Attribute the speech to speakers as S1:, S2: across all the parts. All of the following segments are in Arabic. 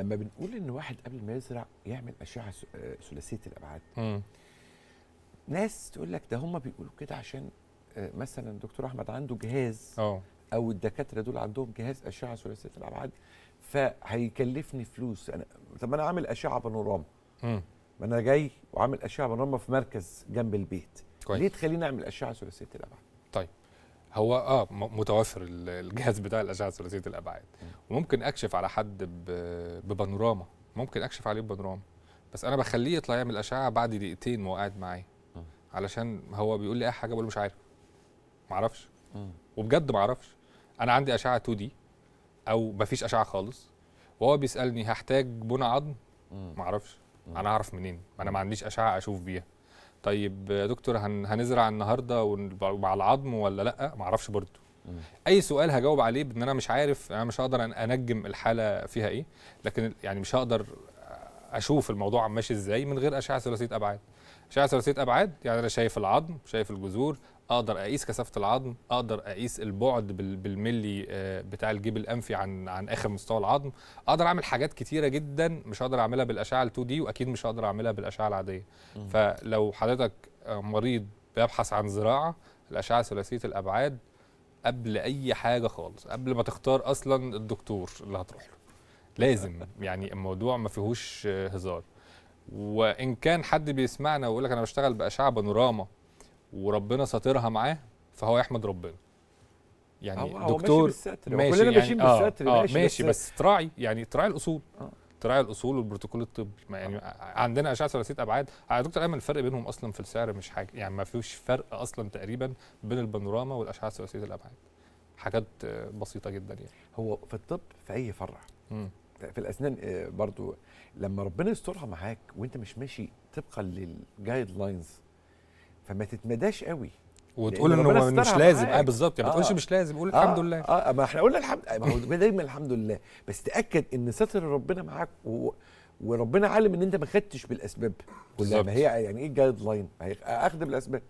S1: لما بنقول ان واحد قبل ما يزرع يعمل اشعه آه، ثلاثيه الابعاد م. ناس تقول لك ده هم بيقولوا كده عشان آه، مثلا الدكتور احمد عنده جهاز أوه. او الدكاتره دول عندهم جهاز اشعه ثلاثيه الابعاد فهيكلفني فلوس انا طب انا عامل اشعه بانوراما ما انا جاي وعامل اشعه بانوراما في مركز جنب البيت كويس. ليه تخليني اعمل اشعه ثلاثيه الابعاد
S2: طيب هو اه متوفر الجهاز بتاع الاشعه ثلاثيه الابعاد وممكن اكشف على حد ببانوراما ممكن اكشف عليه ببانوراما بس انا بخليه يطلع يعمل اشعه بعد دقيقتين وهو قاعد معايا علشان هو بيقول لي اي حاجه بقول مش عارف معرفش وبجد معرفش انا عندي اشعه 2 دي او مفيش اشعه خالص وهو بيسالني هحتاج بنى عظم معرفش انا اعرف منين انا ما عنديش اشعه اشوف بيها طيب يا دكتور هنزرع النهارده ومع العظم ولا لا ما اعرفش برضه اي سؤال هجاوب عليه بان انا مش عارف انا مش هقدر انجم الحاله فيها ايه لكن يعني مش هقدر اشوف الموضوع ماشي ازاي من غير اشعه ثلاثيه ابعاد اشعه ثلاثيه ابعاد يعني انا شايف العظم شايف الجذور اقدر اقيس كثافه العظم اقدر اقيس البعد بالملي آه، بتاع الجيب الانفي عن عن اخر مستوى العظم اقدر اعمل حاجات كتيره جدا مش هقدر اعملها بالاشعه ال2 دي واكيد مش هقدر اعملها بالاشعه العاديه م. فلو حضرتك آه، مريض بيبحث عن زراعه الاشعه ثلاثيه الابعاد قبل اي حاجه خالص قبل ما تختار اصلا الدكتور اللي هتروح له لازم يعني الموضوع ما فيهوش آه، هزار وان كان حد بيسمعنا ويقول لك انا بشتغل باشعه بانوراما وربنا ساترها معاه فهو يحمد ربنا يعني أو دكتور هو ماشي كلنا يعني ماشيين يعني بالستر آه،, آه ماشي, ماشي بس تراعي يعني تراعي الاصول آه. تراعي الاصول والبروتوكول الطبي يعني آه. عندنا اشعه ثلاثيه ابعاد على آه، دكتور ايمن الفرق بينهم اصلا في السعر مش حاجه يعني ما فيش فرق اصلا تقريبا بين البانوراما والاشعه ثلاثيه الابعاد
S1: حاجات آه، بسيطه جدا يعني هو في الطب في اي فرع في الاسنان برضو لما ربنا يسترها معاك وانت مش ماشي طبقا للجايد لاينز فما تتمداش قوي وتقول انه مش لازم اه بالظبط يعني ما تقولش آه، آه. مش لازم قول الحمد آه، لله اه ما احنا قلنا الحمد ما هو دايما الحمد لله بس تاكد ان ستر ربنا معاك و... وربنا عالم ان انت ما خدتش بالاسباب كلها ما هي يعني ايه الجايد لاين؟ اخد بالاسباب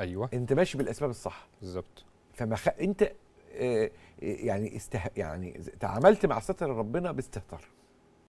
S1: ايوه انت ماشي بالاسباب الصح بالظبط فما خ... انت آه يعني استه... يعني تعاملت مع ستر ربنا باستهتار